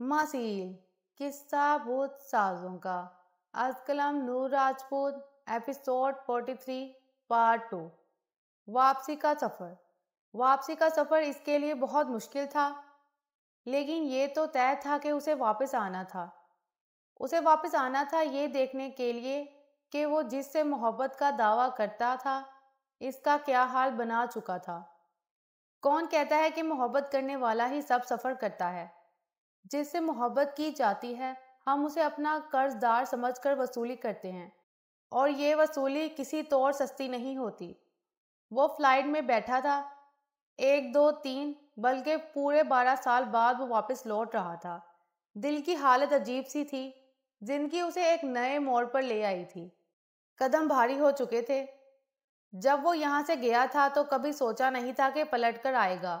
मसील किस्सा भूत साजों का आज कलम Noor Rajput episode 43 part two वापसी का सफ़र वापसी का सफ़र इसके लिए बहुत मुश्किल था लेकिन ये तो तय था कि उसे वापस आना था उसे वापस आना था ये देखने के लिए कि वो जिससे मोहब्बत का दावा करता था इसका क्या हाल बना चुका था कौन कहता है कि मोहब्बत करने वाला ही सब सफ़र करता है जिससे मोहब्बत की जाती है हम उसे अपना कर्जदार समझकर वसूली करते हैं और ये वसूली किसी तौर सस्ती नहीं होती वो फ्लाइट में बैठा था एक दो तीन बल्कि पूरे बारह साल बाद वो वापस लौट रहा था दिल की हालत अजीब सी थी जिंदगी उसे एक नए मोड़ पर ले आई थी कदम भारी हो चुके थे जब वो यहाँ से गया था तो कभी सोचा नहीं था कि पलट कर आएगा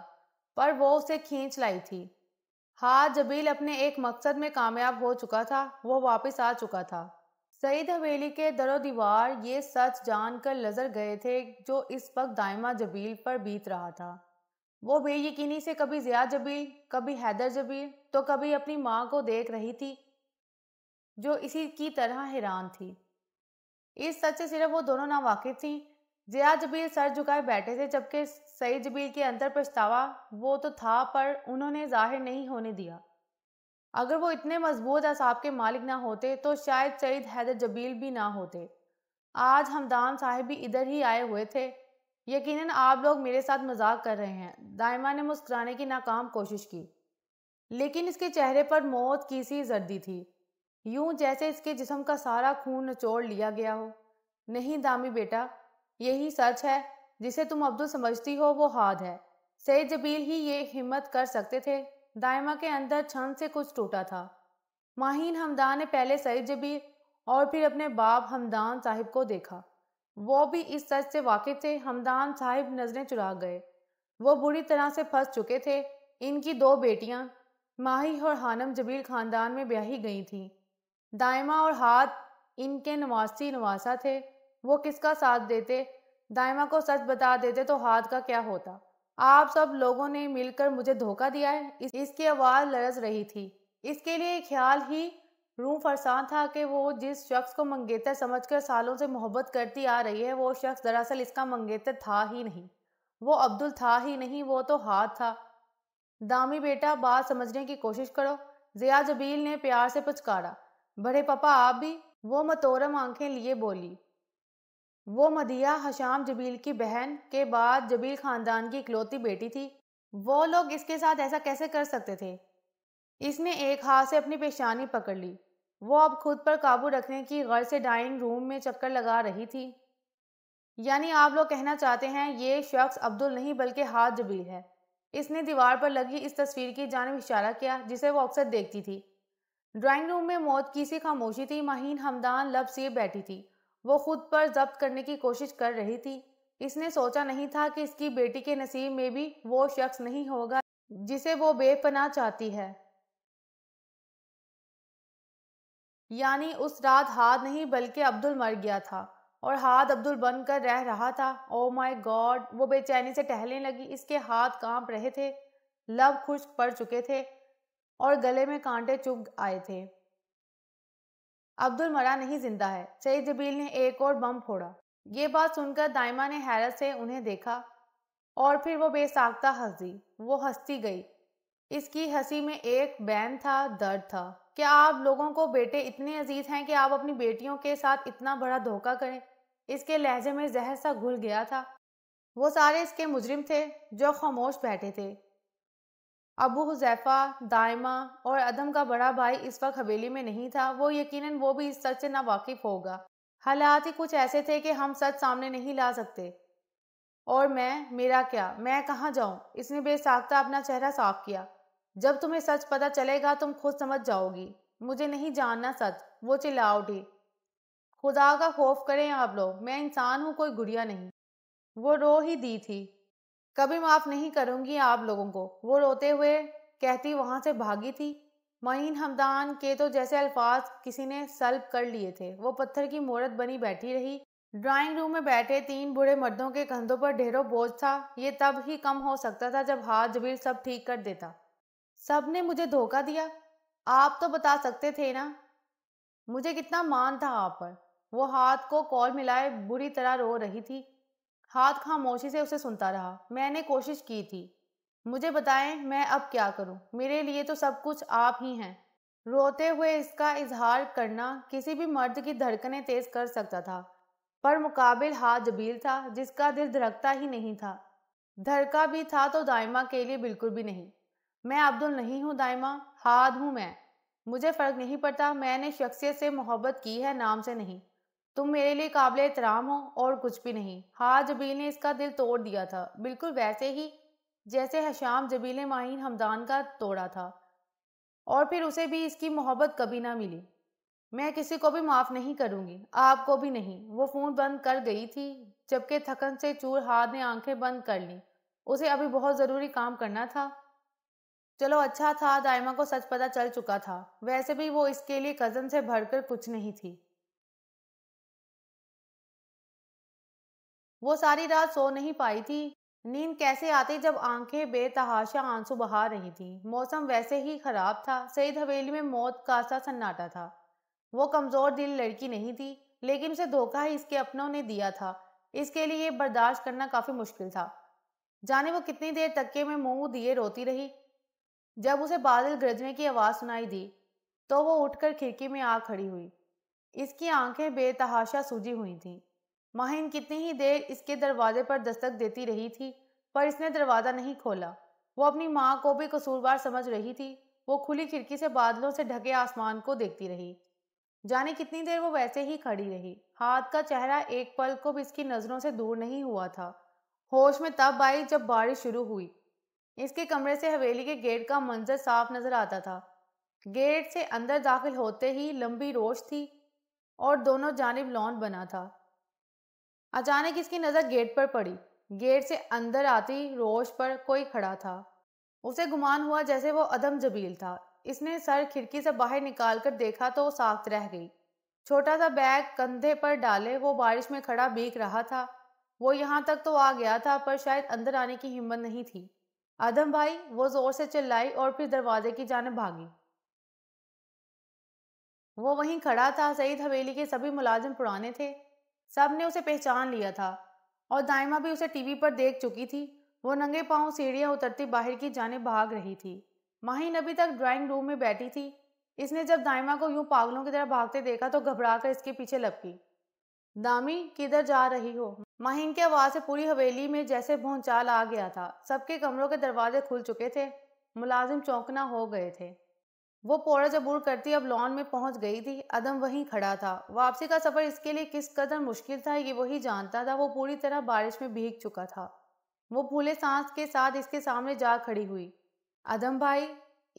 पर वो उसे खींच लाई थी हाँ जबील अपने एक मकसद में कामयाब हो चुका था वह वापस आ चुका था सईद हवेली के दरो दीवार ये सच जानकर नजर गए थे जो इस वक्त दायमा जबील पर बीत रहा था वो बेयकीनी से कभी जिया जबील कभी हैदर जबील तो कभी अपनी माँ को देख रही थी जो इसी की तरह हैरान थी इस सच से सिर्फ वो दोनों नावाकिफ थी जिया जबील सर झुकाए बैठे थे जबकि सईद जबीर के अंदर पछतावा वो तो था पर उन्होंने जाहिर नहीं होने दिया अगर वो इतने मजबूत असाब के मालिक ना होते तो शायद सईद हैदर जबील भी ना होते आज हमदान साहब भी इधर ही आए हुए थे यकीनन आप लोग मेरे साथ मजाक कर रहे हैं दायमा ने मुस्कुराने की नाकाम कोशिश की लेकिन इसके चेहरे पर मौत की सी जर्दी थी यूं जैसे इसके जिसम का सारा खून निचोड़ लिया गया हो नहीं दामी बेटा यही सच है जिसे तुम अब्दुल समझती हो वो हाद है सैद जबील ही ये हिम्मत कर सकते थे दायमा के अंदर छंद से कुछ टूटा था माहीन हमदान ने पहले सईद जबीर और फिर अपने बाप हमदान साहिब को देखा वो भी इस सच से वाकिफ थे हमदान साहिब नजरें चुरा गए वो बुरी तरह से फंस चुके थे इनकी दो बेटियां माही और हानम जबील खानदान में ब्याही गई थी दायमा और हाथ इनके नवासी नवासा थे वो किसका साथ देते दाइमा को सच बता देते तो हाथ का क्या होता आप सब लोगों ने मिलकर मुझे धोखा दिया है इस, इसकी आवाज़ लरस रही थी इसके लिए ख्याल ही रूम फरसान था कि वो जिस शख्स को मंगेतर समझकर सालों से मोहब्बत करती आ रही है वो शख्स दरअसल इसका मंगेतर था ही नहीं वो अब्दुल था ही नहीं वो तो हाथ था दामी बेटा बात समझने की कोशिश करो जिया जबील ने प्यार से पुचकारा बड़े पापा आप भी वो मतोरम आंखें लिए बोली वो मदिया हशाम जबील की बहन के बाद जबील खानदान की इकलौती बेटी थी वो लोग इसके साथ ऐसा कैसे कर सकते थे इसने एक हाथ से अपनी पेशानी पकड़ ली वो अब खुद पर काबू रखने की गर से डाइनिंग रूम में चक्कर लगा रही थी यानी आप लोग कहना चाहते हैं ये शख्स अब्दुल नहीं बल्कि हाथ जबील है इसने दीवार पर लगी इस तस्वीर की जानब इशारा किया जिसे वो अक्सर देखती थी ड्राइंग रूम में मौत की सी खामोशी थी माहीन हमदान लब सी बैठी थी वो खुद पर जब्त करने की कोशिश कर रही थी इसने सोचा नहीं था कि इसकी बेटी के नसीब में भी वो शख्स नहीं होगा जिसे वो बेपना चाहती है यानी उस रात हाद नहीं बल्कि अब्दुल मर गया था और हाथ अब्दुल बनकर रह रहा था ओ माय गॉड वो बेचैनी से टहलने लगी इसके हाथ कांप रहे थे लब खुश पड़ चुके थे और गले में कांटे चुभ आए थे अब्दुल मरा नहीं जिंदा है सईद जबील ने एक और बम फोड़ा ये बात सुनकर दायमा ने हैरत से उन्हें देखा और फिर वो बेसाख्ता दी वो हंसती गई इसकी हंसी में एक बैन था दर्द था क्या आप लोगों को बेटे इतने अजीज हैं कि आप अपनी बेटियों के साथ इतना बड़ा धोखा करें इसके लहजे में जहर सा घुल गया था वो सारे इसके मुजरिम थे जो खामोश बैठे थे अबू हुजैफ़ा दायमा और अदम का बड़ा भाई इस वक्त हवेली में नहीं था वो यकीनन वो भी इस सच से वाकिफ होगा हालात ही कुछ ऐसे थे कि हम सच सामने नहीं ला सकते और मैं मेरा क्या मैं कहाँ जाऊँ इसने बेसाख्ता अपना चेहरा साफ किया जब तुम्हें सच पता चलेगा तुम खुद समझ जाओगी मुझे नहीं जानना सच वो चिल्ला उठी खुदा का खौफ करें आप लोग मैं इंसान हूँ कोई गुड़िया नहीं वो रो ही दी थी कभी माफ नहीं करूंगी आप लोगों को वो रोते हुए कहती वहां से भागी थी महीन हमदान के तो जैसे अल्फाज किसी ने सल्ब कर लिए थे वो पत्थर की मूर्त बनी बैठी रही ड्राइंग रूम में बैठे तीन बूढ़े मर्दों के कंधों पर ढेरों बोझ था ये तब ही कम हो सकता था जब हाथ जबीर सब ठीक कर देता सब ने मुझे धोखा दिया आप तो बता सकते थे ना मुझे कितना मान था आप पर वो हाथ को कॉल मिलाए बुरी तरह रो रही थी हाथ खामोशी से उसे सुनता रहा मैंने कोशिश की थी मुझे बताएं मैं अब क्या करूं? मेरे लिए तो सब कुछ आप ही हैं रोते हुए इसका इजहार करना किसी भी मर्द की धड़कनें तेज कर सकता था पर मुकाबिल हाथ जबील था जिसका दिल धड़कता ही नहीं था धड़का भी था तो दायमा के लिए बिल्कुल भी नहीं मैं अब्दुल नहीं हूँ दायमा हाद हूँ मैं मुझे फ़र्क नहीं पड़ता मैंने शख्सियत से मोहब्बत की है नाम से नहीं तुम मेरे लिए काबिल एहतराम हो और कुछ भी नहीं हाँ जबील ने इसका दिल तोड़ दिया था बिल्कुल वैसे ही जैसे हशाम जबील ने माहिन हमदान का तोड़ा था और फिर उसे भी इसकी मोहब्बत कभी ना मिली मैं किसी को भी माफ़ नहीं करूंगी आपको भी नहीं वो फ़ोन बंद कर गई थी जबकि थकन से चूर हाथ ने आंखें बंद कर ली उसे अभी बहुत ज़रूरी काम करना था चलो अच्छा था दायमा को सच पता चल चुका था वैसे भी वो इसके लिए कज़न से भरकर कुछ नहीं थी वो सारी रात सो नहीं पाई थी नींद कैसे आती जब आंखें बेतहाशा आंसू बहा रही थी मौसम वैसे ही खराब था सईद हवेली में मौत का सा सन्नाटा था वो कमज़ोर दिल लड़की नहीं थी लेकिन उसे धोखा ही इसके अपनों ने दिया था इसके लिए बर्दाश्त करना काफ़ी मुश्किल था जाने वो कितनी देर तक्के में मुंह दिए रोती रही जब उसे बादल गरजने की आवाज़ सुनाई दी तो वो उठकर खिड़की में आ खड़ी हुई इसकी आंखें बेतहाशा सूजी हुई थीं माहिन कितनी ही देर इसके दरवाजे पर दस्तक देती रही थी पर इसने दरवाज़ा नहीं खोला वो अपनी माँ को भी कसूरवार समझ रही थी वो खुली खिड़की से बादलों से ढके आसमान को देखती रही जाने कितनी देर वो वैसे ही खड़ी रही हाथ का चेहरा एक पल को भी इसकी नज़रों से दूर नहीं हुआ था होश में तब आई जब बारिश शुरू हुई इसके कमरे से हवेली के गेट का मंजर साफ नज़र आता था गेट से अंदर दाखिल होते ही लंबी रोश थी और दोनों जानब लॉन बना था अचानक इसकी नज़र गेट पर पड़ी गेट से अंदर आती रोश पर कोई खड़ा था उसे गुमान हुआ जैसे वो अदम जबील था इसने सर खिड़की से बाहर निकाल कर देखा तो साख्त रह गई छोटा सा बैग कंधे पर डाले वो बारिश में खड़ा बीक रहा था वो यहाँ तक तो आ गया था पर शायद अंदर आने की हिम्मत नहीं थी अदम भाई वो जोर से चिल्लाई और फिर दरवाजे की जानब भागी वो वहीं खड़ा था सईद हवेली के सभी मुलाजिम पुराने थे सब ने उसे पहचान लिया था और दाइमा भी उसे टीवी पर देख चुकी थी वो नंगे पांव सीढ़ियां उतरती बाहर की जाने भाग रही थी माहिन अभी तक ड्राइंग रूम में बैठी थी इसने जब दाइमा को यूं पागलों की तरह भागते देखा तो घबराकर इसके पीछे लपकी दामी किधर जा रही हो माहिन की आवाज से पूरी हवेली में जैसे भूचाल आ गया था सबके कमरों के दरवाजे खुल चुके थे मुलाजिम चौंकना हो गए थे वो पोरा जबूर करती अब लॉन में पहुंच गई थी अदम वहीं खड़ा था वापसी का सफ़र इसके लिए किस कदर मुश्किल था ये वही जानता था वो पूरी तरह बारिश में भीग चुका था वो फूले सांस के साथ इसके सामने जा खड़ी हुई अदम भाई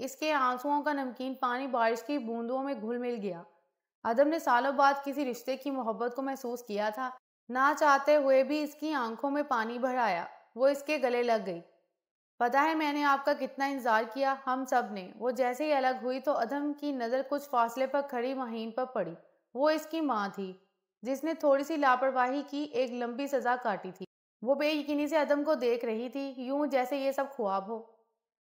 इसके आंसुओं का नमकीन पानी बारिश की बूंदों में घुल मिल गया अदम ने सालों बाद किसी रिश्ते की मोहब्बत को महसूस किया था ना चाहते हुए भी इसकी आंखों में पानी भर आया वो इसके गले लग गई पता है मैंने आपका कितना इंतजार किया हम सब ने वो जैसे ही अलग हुई तो अदम की नज़र कुछ फासले पर खड़ी महीन पर पड़ी वो इसकी माँ थी जिसने थोड़ी सी लापरवाही की एक लंबी सज़ा काटी थी वो बेयकीनी से अदम को देख रही थी यूं जैसे ये सब ख्वाब हो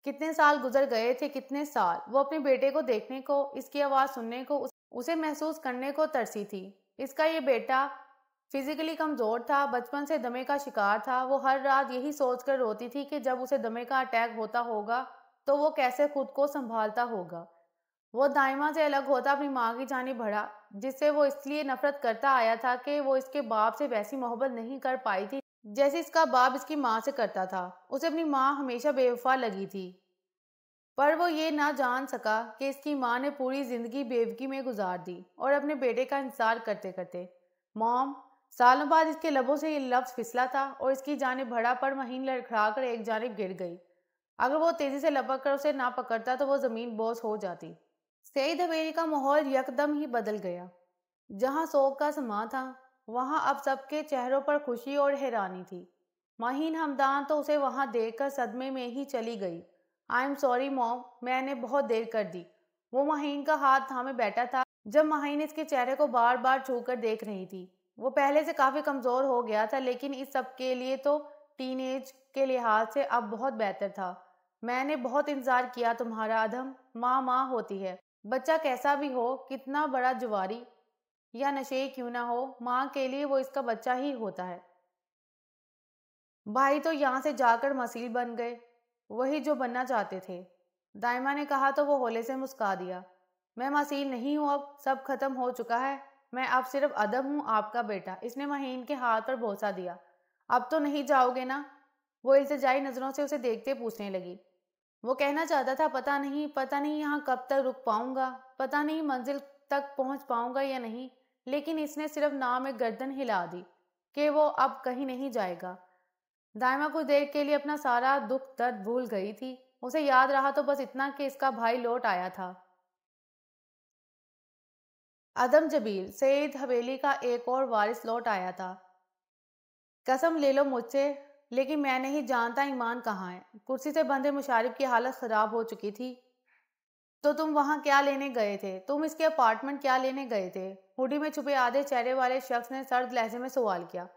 कितने साल गुजर गए थे कितने साल वो अपने बेटे को देखने को इसकी आवाज़ सुनने को उसे महसूस करने को तरसी थी इसका ये बेटा फिजिकली कमज़ोर था बचपन से दमे का शिकार था वो हर रात यही सोच कर रोती थी कि जब उसे दमे का अटैक होता होगा तो वो कैसे खुद को संभालता होगा वो दाइमा से अलग होता अपनी माँ की जानी बढ़ा जिससे वो इसलिए नफरत करता आया था कि वो इसके बाप से वैसी मोहब्बत नहीं कर पाई थी जैसे इसका बाप इसकी माँ से करता था उसे अपनी माँ हमेशा बेवफा लगी थी पर वो ये ना जान सका कि इसकी माँ ने पूरी ज़िंदगी बेवकी में गुजार दी और अपने बेटे का इंतज़ार करते करते मॉम सालों बाद इसके लबों से ये लफ्ज़ फिसला था और इसकी जानब भड़ा पर महीन लड़खड़ा कर एक जानब गिर गई अगर वो तेज़ी से लपक कर उसे ना पकड़ता तो वो ज़मीन बोस हो जाती सईद हवेली का माहौल यकदम ही बदल गया जहाँ शोक का समा था वहाँ अब सबके चेहरों पर खुशी और हैरानी थी माहीन हमदान तो उसे वहाँ देख कर सदमे में ही चली गई आई एम सॉरी मॉम मैंने बहुत देर कर दी वो माहीन का हाथ थामे बैठा था जब माहीन इसके चेहरे को बार बार छू कर देख रही थी वो पहले से काफ़ी कमज़ोर हो गया था लेकिन इस सब के लिए तो टीन के लिहाज से अब बहुत बेहतर था मैंने बहुत इंतज़ार किया तुम्हारा अधम माँ माँ होती है बच्चा कैसा भी हो कितना बड़ा जुवारी या नशे क्यों ना हो माँ के लिए वो इसका बच्चा ही होता है भाई तो यहाँ से जाकर मसील बन गए वही जो बनना चाहते थे दायमा ने कहा तो वो होले से मुस्का दिया मैं मसील नहीं हूँ अब सब खत्म हो चुका है मैं अब सिर्फ अदब हूँ आपका बेटा इसने महीन के हाथ पर भोसा दिया अब तो नहीं जाओगे ना वो इल्तजाई नज़रों से उसे देखते पूछने लगी वो कहना चाहता था पता नहीं पता नहीं यहाँ कब तक रुक पाऊंगा पता नहीं मंजिल तक पहुंच पाऊंगा या नहीं लेकिन इसने सिर्फ नाम में गर्दन हिला दी कि वो अब कहीं नहीं जाएगा दायमा कुछ देर के लिए अपना सारा दुख दर्द भूल गई थी उसे याद रहा तो बस इतना कि इसका भाई लौट आया था अदम जबील सईद हवेली का एक और वारिस लौट आया था कसम ले लो मुझसे लेकिन मैं नहीं जानता ईमान कहाँ है कुर्सी से बंधे मुशारिफ की हालत ख़राब हो चुकी थी तो तुम वहाँ क्या लेने गए थे तुम इसके अपार्टमेंट क्या लेने गए थे हुडी में छुपे आधे चेहरे वाले शख्स ने सर्द लहजे में सवाल किया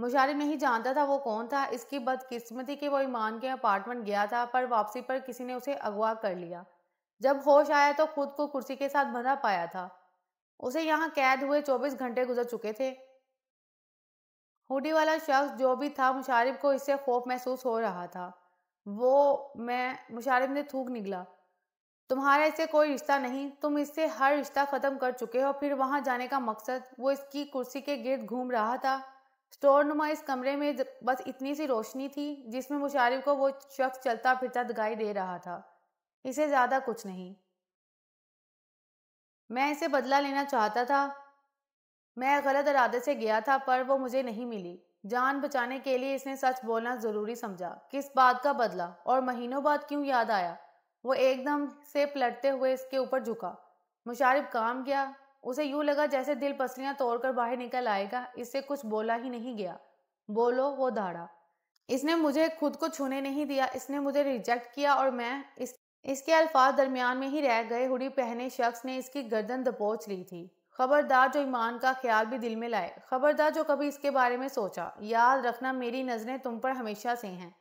मुशारिफ नहीं जानता था वो कौन था इसकी बदकिस्मती कि वो ईमान के अपार्टमेंट गया था पर वापसी पर किसी ने उसे अगवा कर लिया जब होश आया तो खुद को कुर्सी के साथ बंधा पाया था उसे यहाँ कैद हुए 24 घंटे गुजर चुके थे हुडी वाला शख्स जो भी था मुशारिफ को इससे खौफ महसूस हो रहा था वो मैं मुशारिफ ने थूक निकला तुम्हारा इससे कोई रिश्ता नहीं तुम इससे हर रिश्ता ख़त्म कर चुके हो फिर वहां जाने का मकसद वो इसकी कुर्सी के गिर्द घूम रहा था स्टोर नुमा इस कमरे में बस इतनी सी रोशनी थी जिसमें मुशारिफ को वो शख्स चलता फिरता दिखाई दे रहा था इसे ज़्यादा कुछ नहीं मैं इसे बदला लेना चाहता था मैं गलत इरादे से गया था पर वो मुझे नहीं मिली जान बचाने के लिए इसने सच बोलना ज़रूरी समझा किस बात का बदला और महीनों बाद क्यों याद आया वो एकदम से पलटते हुए इसके ऊपर झुका मुशारिफ काम गया उसे यूं लगा जैसे दिल पसलियां तोड़कर बाहर निकल आएगा इससे कुछ बोला ही नहीं गया बोलो वो दाड़ा इसने मुझे खुद को छूने नहीं दिया इसने मुझे रिजेक्ट किया और मैं इस इसके अल्फाज दरमियान में ही रह गए हुडी पहने शख्स ने इसकी गर्दन दबोच ली थी खबरदार जो ईमान का ख्याल भी दिल में लाए खबरदार जो कभी इसके बारे में सोचा याद रखना मेरी नज़रें तुम पर हमेशा से हैं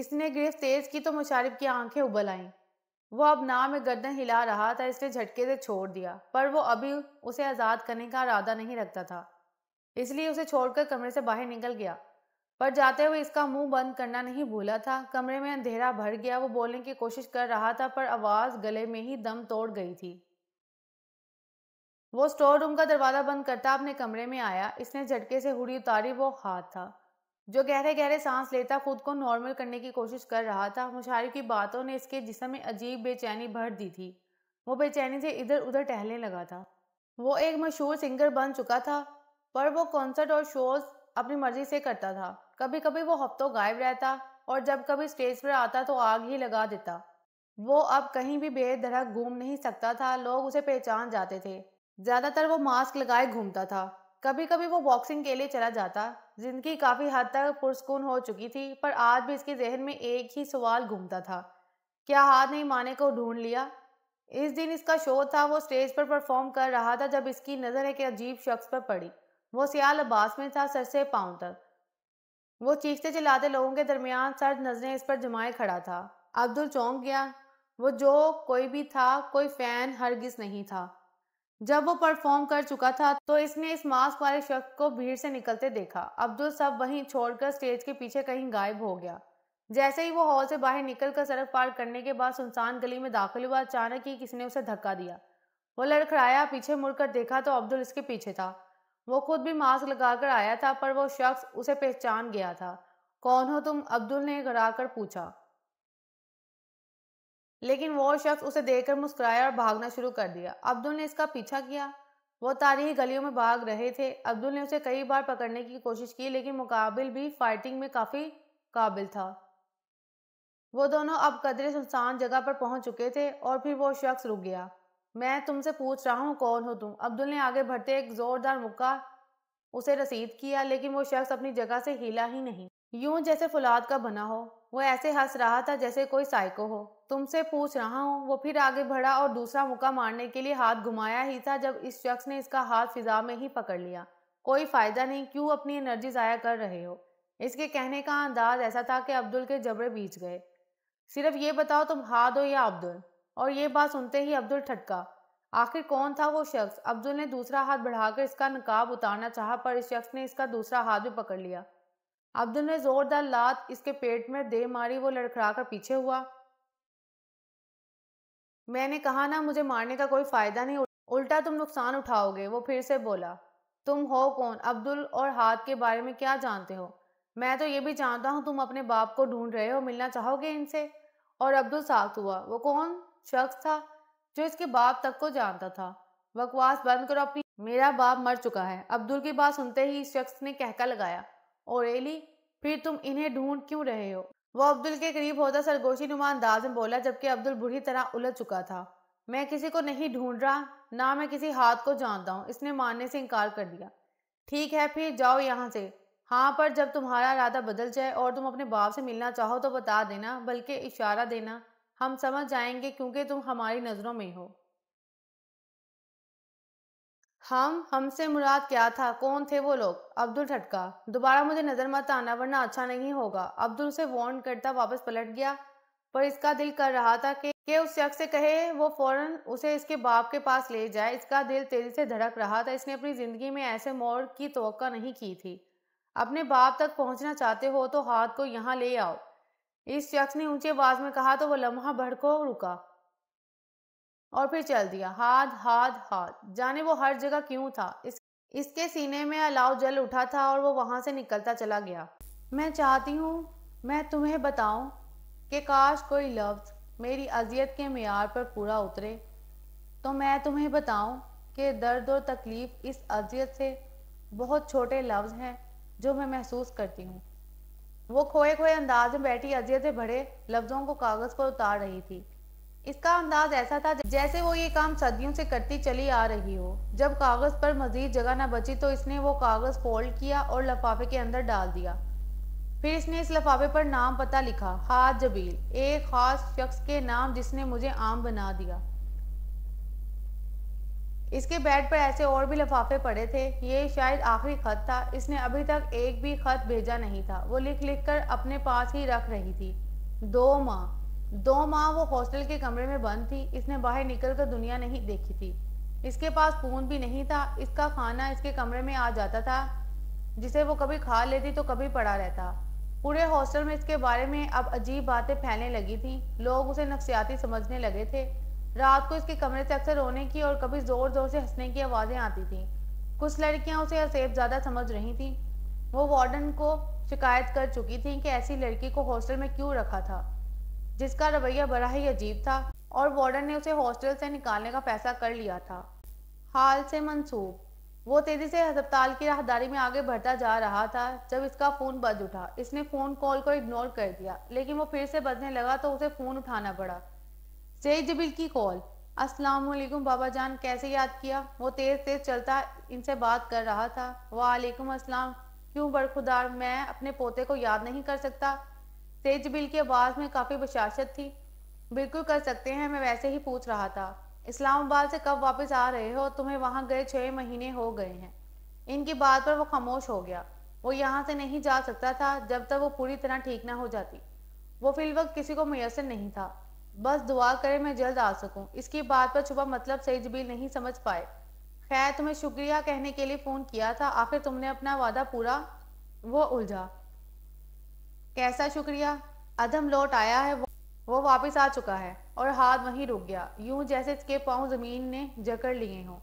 इसने गिरफ्त तेज की तो मुशारफ़ की आंखें उबल आईं वो अब नाव में गर्दन हिला रहा था इसने झटके से छोड़ दिया पर वो अभी उसे आज़ाद करने का इरादा नहीं रखता था इसलिए उसे छोड़कर कमरे से बाहर निकल गया पर जाते हुए इसका मुंह बंद करना नहीं भूला था कमरे में अंधेरा भर गया वो बोलने की कोशिश कर रहा था पर आवाज़ गले में ही दम तोड़ गई थी वो स्टोर रूम का दरवाज़ा बंद करता अपने कमरे में आया इसने झटके से हुड़ी उतारी वो हाथ था जो गहरे गहरे सांस लेता खुद को नॉर्मल करने की कोशिश कर रहा था मुशारी की बातों ने इसके जिसम में अजीब बेचैनी भर दी थी वो बेचैनी से इधर उधर टहलने लगा था वो एक मशहूर सिंगर बन चुका था पर वो कॉन्सर्ट और शोज अपनी मर्जी से करता था कभी कभी वो हफ्तों गायब रहता और जब कभी स्टेज पर आता तो आग ही लगा देता वो अब कहीं भी बेधड़क घूम नहीं सकता था लोग उसे पहचान जाते थे ज्यादातर वो मास्क लगाए घूमता था कभी कभी वो बॉक्सिंग के लिए चला जाता जिंदगी काफी हद तक पुरस्कून हो चुकी थी पर आज भी इसके जहन में एक ही सवाल घूमता था क्या हाथ नहीं माने को ढूंढ लिया इस दिन इसका शो था वो स्टेज पर परफॉर्म कर रहा था जब इसकी नज़र एक अजीब शख्स पर पड़ी वो सियाल अब्बास में था सर से पाँव तक वो चीखते चिल्लाते लोगों के दरमियान सर्द नजरें इस पर जमाए खड़ा था अब्दुल चौंक गया वो जो कोई भी था कोई फैन हरगिज नहीं था जब वो परफॉर्म कर चुका था तो इसने इस मास्क वाले शख्स को भीड़ से निकलते देखा अब्दुल सब वहीं छोड़कर स्टेज के पीछे कहीं गायब हो गया जैसे ही वो हॉल से बाहर निकल कर सड़क पार करने के बाद सुनसान गली में दाखिल हुआ अचानक ही किसी ने उसे धक्का दिया वो लड़खड़ाया पीछे मुड़कर देखा तो अब्दुल इसके पीछे था वो खुद भी मास्क लगाकर आया था पर वो शख्स उसे पहचान गया था कौन हो तुम अब्दुल ने घराकर पूछा लेकिन वो शख्स उसे देखकर मुस्कुराया और भागना शुरू कर दिया अब्दुल ने इसका पीछा किया वो तारीखी गलियों में भाग रहे थे अब्दुल ने उसे कई बार पकड़ने की कोशिश की लेकिन मुकाबिल भी फाइटिंग में काफ़ी काबिल था वो दोनों अब कदरे सुनसान जगह पर पहुंच चुके थे और फिर वो शख्स रुक गया मैं तुमसे पूछ रहा हूँ कौन हो तुम अब्दुल ने आगे बढ़ते एक जोरदार मुक्का उसे रसीद किया लेकिन वो शख्स अपनी जगह से हिला ही नहीं यूं जैसे फुलाद का बना हो वो ऐसे हंस रहा था जैसे कोई साइको हो तुमसे पूछ रहा हूँ वो फिर आगे बढ़ा और दूसरा मुक्का मारने के लिए हाथ घुमाया ही था जब इस शख्स ने इसका हाथ फिजा में ही पकड़ लिया कोई फायदा नहीं क्यों अपनी एनर्जी ज़ाया कर रहे हो इसके कहने का अंदाज ऐसा था कि अब्दुल के जबड़े बीच गए सिर्फ ये बताओ तुम हाद हो या अब्दुल और ये बात सुनते ही अब्दुल ठटका आखिर कौन था वो शख्स अब्दुल ने दूसरा हाथ बढ़ाकर इसका नकाब उतारना चाहा पर इस शख्स ने इसका दूसरा हाथ भी पकड़ लिया अब्दुल ने जोरदार लात इसके पेट में दे मारी वो लड़खड़ाकर पीछे हुआ मैंने कहा ना मुझे मारने का कोई फायदा नहीं उल्टा तुम नुकसान उठाओगे वो फिर से बोला तुम हो कौन अब्दुल और हाथ के बारे में क्या जानते हो मैं तो ये भी जानता हूँ तुम अपने बाप को ढूंढ रहे हो मिलना चाहोगे इनसे और अब्दुल साथ हुआ वो कौन शख्स था जो इसके बाप तक को जानता था बकवास बंद करो अपनी मेरा बाप मर चुका है अब्दुल की बात सुनते ही इस शख्स ने कहका लगाया और एली फिर तुम इन्हें ढूंढ क्यों रहे हो वो अब्दुल के करीब होता सरगोशी नुमा अंदाज में बोला जबकि अब्दुल बुरी तरह उलझ चुका था मैं किसी को नहीं ढूंढ रहा ना मैं किसी हाथ को जानता हूँ इसने मानने से इनकार कर दिया ठीक है फिर जाओ यहाँ से हाँ पर जब तुम्हारा इरादा बदल जाए और तुम अपने बाप से मिलना चाहो तो बता देना बल्कि इशारा देना हम समझ जाएंगे क्योंकि तुम हमारी नज़रों में हो हम हमसे मुराद क्या था कौन थे वो लोग अब्दुल ठटका दोबारा मुझे नजर मत आना वरना अच्छा नहीं होगा अब्दुल उसे वॉन्ट करता वापस पलट गया पर इसका दिल कर रहा था कि, कि उस शख्स से कहे वो फौरन उसे इसके बाप के पास ले जाए इसका दिल तेजी से धड़क रहा था इसने अपनी जिंदगी में ऐसे मोड़ की तो नहीं की थी अपने बाप तक पहुंचना चाहते हो तो हाथ को यहाँ ले आओ इस शख्स ने ऊंचे आवाज में कहा तो वह लम्हा भड़को रुका और फिर चल दिया हाथ हाथ हाथ जाने वो हर जगह क्यों था इस, इसके सीने में अलाव जल उठा था और वो वहां से निकलता चला गया मैं चाहती हूँ मैं तुम्हें बताऊं कि काश कोई लफ्ज़ मेरी अजियत के मैार पर पूरा उतरे तो मैं तुम्हें बताऊं कि दर्द और तकलीफ़ इस अजियत से बहुत छोटे लफ्ज़ हैं जो मैं महसूस करती हूँ वो खोए खोए अंदाज में बैठी अजियत से भरे लफ्जों को कागज पर उतार रही थी इसका अंदाज ऐसा था जैसे वो ये काम सदियों से करती चली आ रही हो जब कागज पर मजीद जगह ना बची तो इसने वो कागज फोल्ड किया और लफाफे के अंदर डाल दिया फिर इसने इस लफाफे पर नाम पता लिखा हाथ जबील एक खास शख्स के नाम जिसने मुझे आम बना दिया इसके बेड पर ऐसे और भी लिफाफे पड़े थे ये शायद आखिरी खत था इसने अभी तक एक भी खत भेजा नहीं था वो लिख लिख कर अपने पास ही रख रही थी दो माह दो माह वो हॉस्टल के कमरे में बंद थी इसने बाहर निकल कर दुनिया नहीं देखी थी इसके पास फोन भी नहीं था इसका खाना इसके कमरे में आ जाता था जिसे वो कभी खा लेती तो कभी पड़ा रहता पूरे हॉस्टल में इसके बारे में अब अजीब बातें फैलने लगी थी लोग उसे नफसियाती समझने लगे थे रात को इसके कमरे से अक्सर रोने की और कभी जोर जोर से हंसने की आवाज़ें आती थीं कुछ लड़कियां उसे असेब ज़्यादा समझ रही थीं वो वार्डन को शिकायत कर चुकी थीं कि ऐसी लड़की को हॉस्टल में क्यों रखा था जिसका रवैया बड़ा ही अजीब था और वार्डन ने उसे हॉस्टल से निकालने का फैसला कर लिया था हाल से मंसूब वो तेजी से अस्पताल की राहदारी में आगे बढ़ता जा रहा था जब इसका फ़ोन बज उठा इसने फ़ोन कॉल को इग्नोर कर दिया लेकिन वो फिर से बजने लगा तो उसे फ़ोन उठाना पड़ा जबिल की कॉल अस्सलाम वालेकुम बाबा जान कैसे याद किया वो तेज तेज चलता इनसे बात कर रहा था वालेकुम अस्सलाम क्यों बरखुदार मैं अपने पोते को याद नहीं कर सकता सेजबिल की आवाज़ में काफ़ी बशाशत थी बिल्कुल कर सकते हैं मैं वैसे ही पूछ रहा था इस्लामाबाद से कब वापस आ रहे हो तुम्हें वहां गए छह महीने हो गए हैं इनकी बात पर वो खामोश हो गया वो यहाँ से नहीं जा सकता था जब तक वो पूरी तरह ठीक ना हो जाती वो फिल वक्त किसी को मैसर नहीं था बस दुआ करें मैं जल्द आ सकूं इसकी बात पर छुपा मतलब सही जबील नहीं समझ पाए खैर तुम्हें शुक्रिया कहने के लिए फोन किया था आखिर तुमने अपना वादा पूरा वो उलझा कैसा शुक्रिया अधम लौट आया है वो, वो वापस आ चुका है और हाथ वहीं रुक गया यूं जैसे इसके पांव जमीन ने जकड़ लिए हों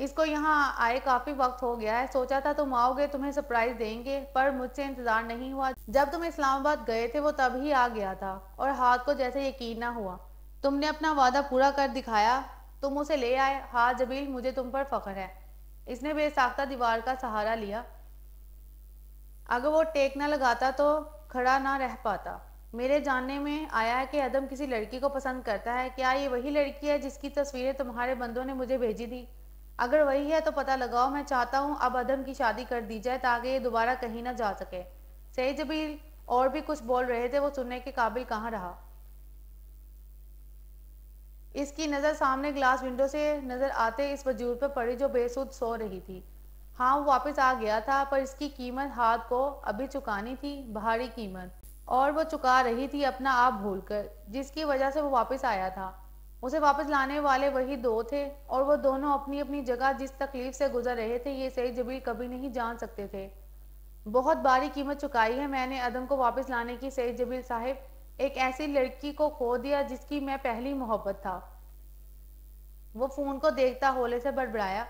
इसको यहाँ आए काफ़ी वक्त हो गया है सोचा था तुम आओगे तुम्हें सरप्राइज देंगे पर मुझसे इंतज़ार नहीं हुआ जब तुम इस्लामाबाद गए थे वो तब ही आ गया था और हाथ को जैसे यकीन ना हुआ तुमने अपना वादा पूरा कर दिखाया तुम उसे ले आए हाँ जबील मुझे तुम पर फ़ख्र है इसने बेसाख्ता दीवार का सहारा लिया अगर वो टेक ना लगाता तो खड़ा ना रह पाता मेरे जानने में आया है कि अदम किसी लड़की को पसंद करता है क्या ये वही लड़की है जिसकी तस्वीरें तुम्हारे बंदों ने मुझे भेजी थी अगर वही है तो पता लगाओ मैं चाहता हूँ अब अदम की शादी कर दी जाए ताकि ये दोबारा कहीं ना जा सके सही जबील और भी कुछ बोल रहे थे वो सुनने के काबिल कहाँ रहा इसकी नज़र सामने ग्लास विंडो से नज़र आते इस वजूद पर पड़ी जो बेसुद सो रही थी हाँ वो वापस आ गया था पर इसकी कीमत हाथ को अभी चुकानी थी भारी कीमत और वो चुका रही थी अपना आप भूलकर जिसकी वजह से वो वापस आया था उसे वापस लाने वाले वही दो थे और वो दोनों अपनी अपनी जगह जिस तकलीफ से गुजर रहे थे ये सही जबील कभी नहीं जान सकते थे बहुत भारी कीमत चुकाई है मैंने अदम को वापस लाने की सही जबील साहब एक ऐसी लड़की को खो दिया जिसकी मैं पहली मोहब्बत था वो फोन को देखता होले से बड़बड़ाया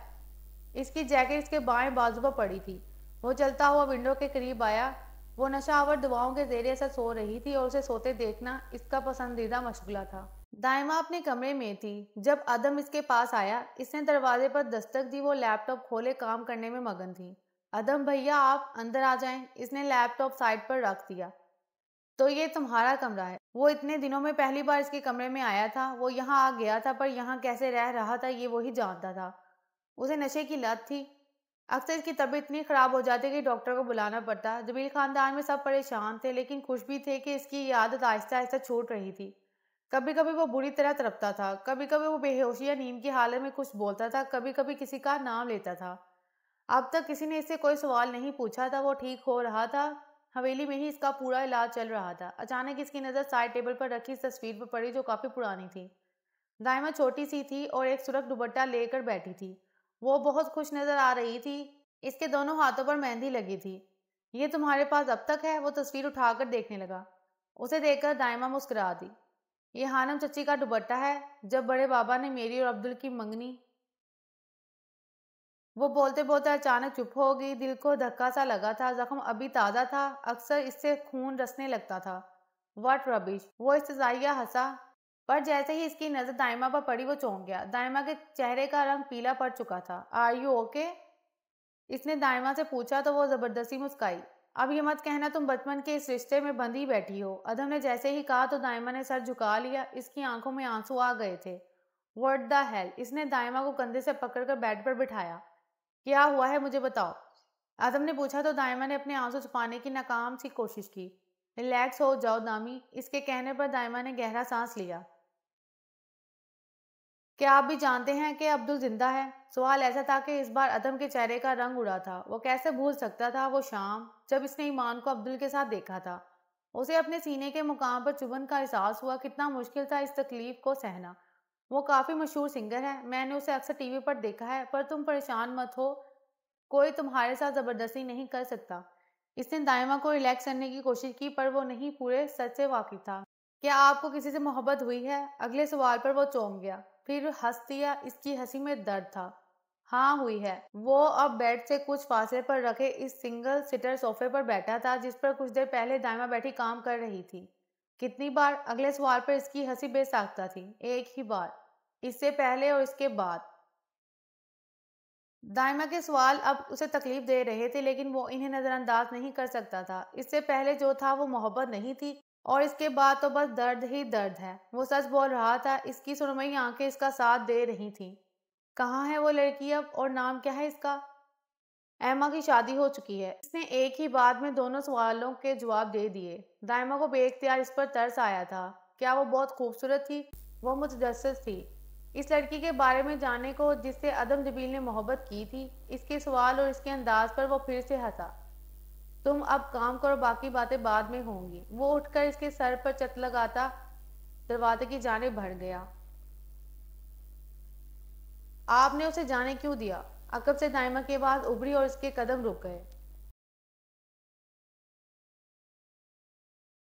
इसकी जैकेट इसके बाएं बाजू पर पड़ी थी वो चलता हुआ विंडो के करीब आया वो नशावर दुआओं के जेरे से सो रही थी और उसे सोते देखना इसका पसंदीदा मशगला था दायमा अपने कमरे में थी जब अदम इसके पास आया इसने दरवाजे पर दस्तक दी वो लैपटॉप खोले काम करने में मगन थी अदम भैया आप अंदर आ जाएं इसने लैपटॉप साइड पर रख दिया तो ये तुम्हारा कमरा है वो इतने दिनों में पहली बार इसके कमरे में आया था वो यहाँ आ गया था पर यहाँ कैसे रह रहा था ये वही जानता था उसे नशे की लत थी अक्सर इसकी तबीयत इतनी ख़राब हो जाती कि डॉक्टर को बुलाना पड़ता जमील ख़ानदान में सब परेशान थे लेकिन खुश भी थे कि इसकी आदत आहिस्ता आहिस्ता छूट रही थी कभी कभी वो बुरी तरह तड़पता था कभी कभी वो बेहोशी या नींद की हालत में कुछ बोलता था कभी कभी किसी का नाम लेता था अब तक किसी ने इससे कोई सवाल नहीं पूछा था वो ठीक हो रहा था हवेली में ही इसका पूरा इलाज चल रहा था अचानक इसकी नज़र साइड टेबल पर रखी इस तस्वीर पर पड़ी जो काफ़ी पुरानी थी दायमा छोटी सी थी और एक सुरख दुबट्टा लेकर बैठी थी वो बहुत खुश नज़र आ रही थी इसके दोनों हाथों पर मेहंदी लगी थी ये तुम्हारे पास अब तक है वो तस्वीर उठाकर देखने लगा उसे देखकर दायमा मुस्करा दी ये हानम चची का दुबट्टा है जब बड़े बाबा ने मेरी और अब्दुल की मंगनी वो बोलते बोलते अचानक चुप हो गई दिल को धक्का सा लगा था जख्म अभी ताज़ा था अक्सर इससे खून रसने लगता था वट रबिश वो इस्तजाइया हंसा पर जैसे ही इसकी नज़र दायमा पर पड़ी वो चौंक गया दायमा के चेहरे का रंग पीला पड़ चुका था आर यू ओके इसने दायमा से पूछा तो वो ज़बरदस्ती मुस्काई अब ये मत कहना तुम बचपन के इस रिश्ते में बंधी बैठी हो अधम ने जैसे ही कहा तो दायमा ने सर झुका लिया इसकी आंखों में आंसू आ गए थे वर्ड द हेल इसने दायमा को कंधे से पकड़कर बेड पर बिठाया क्या हुआ है मुझे बताओ आदम ने पूछा तो दायमा ने अपने आंसू छुपाने की नाकाम सी कोशिश की रिलैक्स हो जाओ दामी इसके कहने पर दायमा ने गहरा सांस लिया क्या आप भी जानते हैं कि अब्दुल जिंदा है सवाल ऐसा था कि इस बार अदम के चेहरे का रंग उड़ा था वो कैसे भूल सकता था वो शाम जब इसने ईमान को अब्दुल के साथ देखा था उसे अपने सीने के मुकाम पर चुभन का एहसास हुआ कितना मुश्किल था इस तकलीफ को सहना वो काफ़ी मशहूर सिंगर है मैंने उसे अक्सर टीवी पर देखा है पर तुम परेशान मत हो कोई तुम्हारे साथ ज़बरदस्ती नहीं कर सकता इसने दायमा को रिलैक्स करने की कोशिश की पर वो नहीं पूरे सच से वाकिफ था क्या आपको किसी से मोहब्बत हुई है अगले सवाल पर वो चौंक गया फिर हंस दिया इसकी हंसी में दर्द था हाँ हुई है वो अब बेड से कुछ फासले पर रखे इस सिंगल सीटर सोफे पर बैठा था जिस पर कुछ देर पहले दायमा बैठी काम कर रही थी कितनी बार अगले सवाल पर इसकी हंसी बेसाखता थी एक ही बार इससे पहले और इसके बाद दायमा के सवाल अब उसे तकलीफ दे रहे थे लेकिन वो इन्हें नज़रअंदाज नहीं कर सकता था इससे पहले जो था वो मोहब्बत नहीं थी और इसके बाद तो बस दर्द ही दर्द है वो सच बोल रहा था इसकी सुनमई आंखें इसका साथ दे रही थीं कहाँ है वो लड़की अब और नाम क्या है इसका एमा की शादी हो चुकी है इसने एक ही बात में दोनों सवालों के जवाब दे दिए दायमा को बेख्तियार इस पर तरस आया था क्या वो बहुत खूबसूरत थी वो मुतजस थी इस लड़की के बारे में जाने को जिससे अदम जबील ने मोहब्बत की थी इसके सवाल और इसके अंदाज पर वो फिर से हंसा तुम अब काम करो बाकी बातें बाद में होंगी वो उठकर इसके सर पर चत लगाता दरवाजे की जाने भर गया आपने उसे जाने क्यों दिया अकब से दाइमा के बाद उभरी और इसके कदम रुक गए